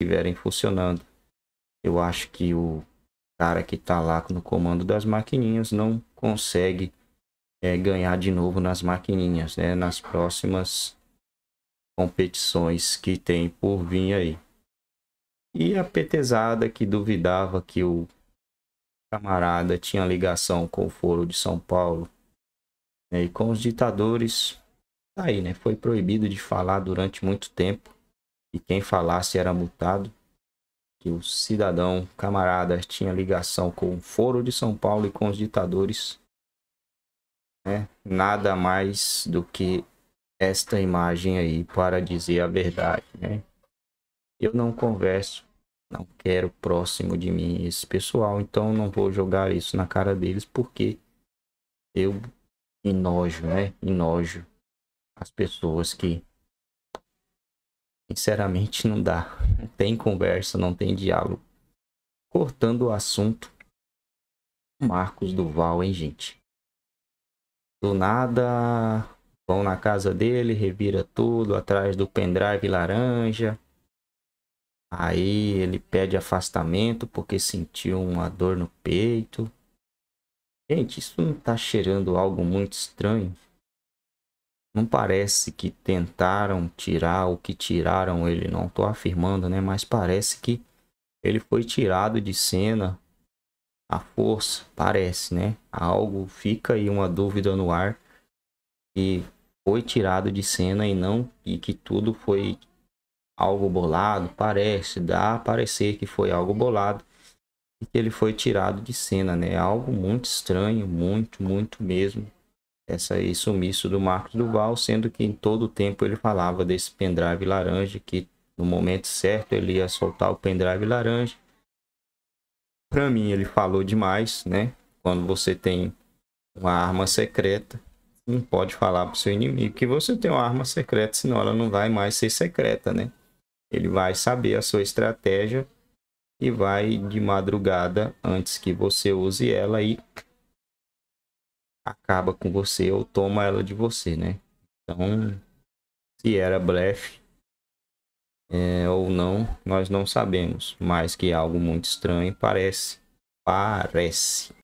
estiverem funcionando. Eu acho que o cara que está lá no comando das maquininhas não consegue é, ganhar de novo nas maquininhas, né? Nas próximas competições que tem por vir aí. E a petezada que duvidava que o camarada tinha ligação com o Foro de São Paulo né? e com os ditadores, tá aí, né? Foi proibido de falar durante muito tempo e quem falasse era multado, que o cidadão camarada tinha ligação com o Foro de São Paulo e com os ditadores, né? nada mais do que esta imagem aí para dizer a verdade. Né? Eu não converso, não quero próximo de mim esse pessoal, então não vou jogar isso na cara deles porque eu enojo, né? Enojo as pessoas que Sinceramente, não dá. Não tem conversa, não tem diálogo. Cortando o assunto, Marcos Duval, hein, gente? Do nada, vão na casa dele, revira tudo atrás do pendrive laranja. Aí ele pede afastamento porque sentiu uma dor no peito. Gente, isso não tá cheirando algo muito estranho? Não parece que tentaram tirar o que tiraram ele, não estou afirmando, né? Mas parece que ele foi tirado de cena à força, parece, né? Algo fica aí uma dúvida no ar e foi tirado de cena e não e que tudo foi algo bolado, parece, dá a parecer que foi algo bolado e que ele foi tirado de cena, né? Algo muito estranho, muito, muito mesmo essa, aí, sumiço do Marcos Duval, sendo que em todo o tempo ele falava desse pendrive laranja, que no momento certo ele ia soltar o pendrive laranja. Para mim, ele falou demais, né? Quando você tem uma arma secreta, não pode falar para o seu inimigo que você tem uma arma secreta, senão ela não vai mais ser secreta, né? Ele vai saber a sua estratégia e vai de madrugada, antes que você use ela, e acaba com você ou toma ela de você, né? Então, se era blefe é, ou não, nós não sabemos, mas que algo muito estranho parece. Parece.